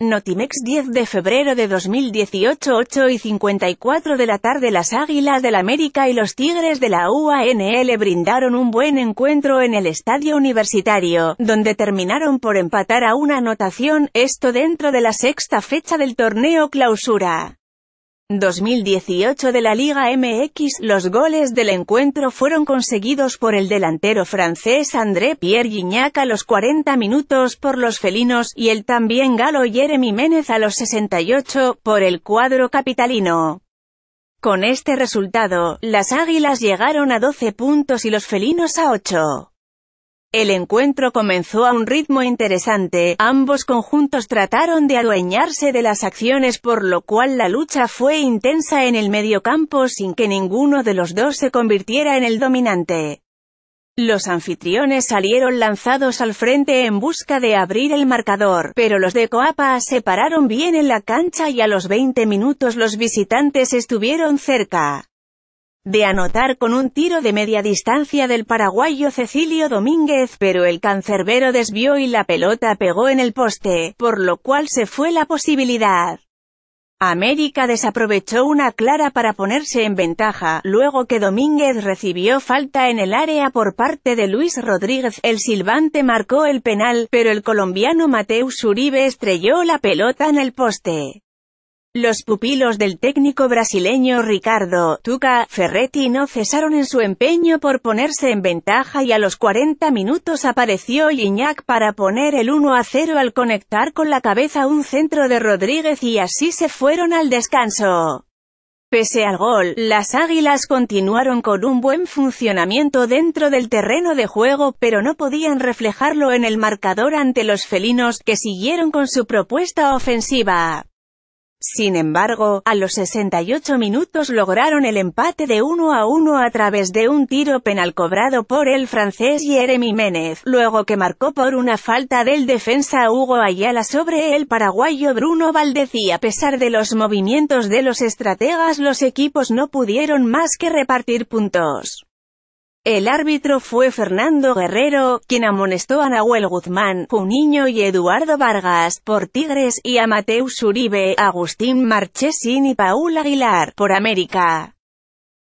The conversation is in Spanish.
Notimex 10 de febrero de 2018 8 y 54 de la tarde Las Águilas del América y los Tigres de la UANL brindaron un buen encuentro en el Estadio Universitario, donde terminaron por empatar a una anotación, esto dentro de la sexta fecha del torneo clausura. 2018 de la Liga MX Los goles del encuentro fueron conseguidos por el delantero francés André Pierre Guignac a los 40 minutos por los felinos, y el también galo Jeremy Ménez a los 68, por el cuadro capitalino. Con este resultado, las águilas llegaron a 12 puntos y los felinos a 8. El encuentro comenzó a un ritmo interesante, ambos conjuntos trataron de adueñarse de las acciones por lo cual la lucha fue intensa en el mediocampo sin que ninguno de los dos se convirtiera en el dominante. Los anfitriones salieron lanzados al frente en busca de abrir el marcador, pero los de Coapa se pararon bien en la cancha y a los 20 minutos los visitantes estuvieron cerca de anotar con un tiro de media distancia del paraguayo Cecilio Domínguez, pero el cancerbero desvió y la pelota pegó en el poste, por lo cual se fue la posibilidad. América desaprovechó una clara para ponerse en ventaja, luego que Domínguez recibió falta en el área por parte de Luis Rodríguez, el silbante marcó el penal, pero el colombiano Mateus Uribe estrelló la pelota en el poste. Los pupilos del técnico brasileño Ricardo Tuca Ferretti no cesaron en su empeño por ponerse en ventaja y a los 40 minutos apareció Iñak para poner el 1 a 0 al conectar con la cabeza un centro de Rodríguez y así se fueron al descanso. Pese al gol, las Águilas continuaron con un buen funcionamiento dentro del terreno de juego, pero no podían reflejarlo en el marcador ante los felinos, que siguieron con su propuesta ofensiva. Sin embargo, a los 68 minutos lograron el empate de 1 a 1 a través de un tiro penal cobrado por el francés Jeremy Ménez, luego que marcó por una falta del defensa Hugo Ayala sobre el paraguayo Bruno Valdez y a pesar de los movimientos de los estrategas los equipos no pudieron más que repartir puntos. El árbitro fue Fernando Guerrero, quien amonestó a Nahuel Guzmán, puniño y Eduardo Vargas, por Tigres, y a Mateus Uribe, Agustín Marchesín y Paul Aguilar, por América.